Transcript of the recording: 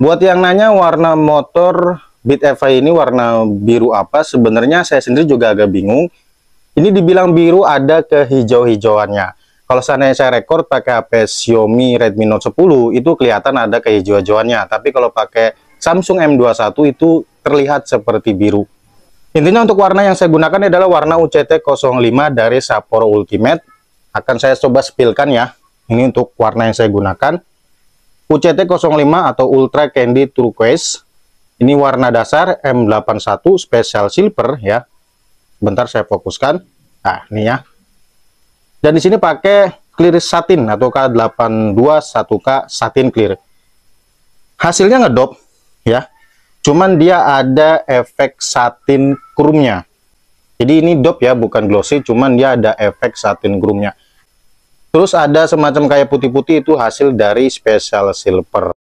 Buat yang nanya warna motor Beat FI ini warna biru apa, sebenarnya saya sendiri juga agak bingung. Ini dibilang biru ada ke hijau hijauannya Kalau seandainya saya rekord pakai HP Xiaomi Redmi Note 10 itu kelihatan ada ke hijau hijauannya tapi kalau pakai Samsung M21 itu terlihat seperti biru. Intinya untuk warna yang saya gunakan adalah warna UCT 05 dari Sapporo Ultimate. Akan saya coba spilkan ya. Ini untuk warna yang saya gunakan. UCT05 atau Ultra Candy Turquoise. Ini warna dasar M81 Special Silver ya. Bentar saya fokuskan. Nah, ini ya. Dan di sini pakai clear satin atau K821K satin clear. Hasilnya ngedop ya. Cuman dia ada efek satin krumnya. Jadi ini dop ya, bukan glossy, cuman dia ada efek satin krumnya. Terus ada semacam kayak putih-putih itu hasil dari special silver.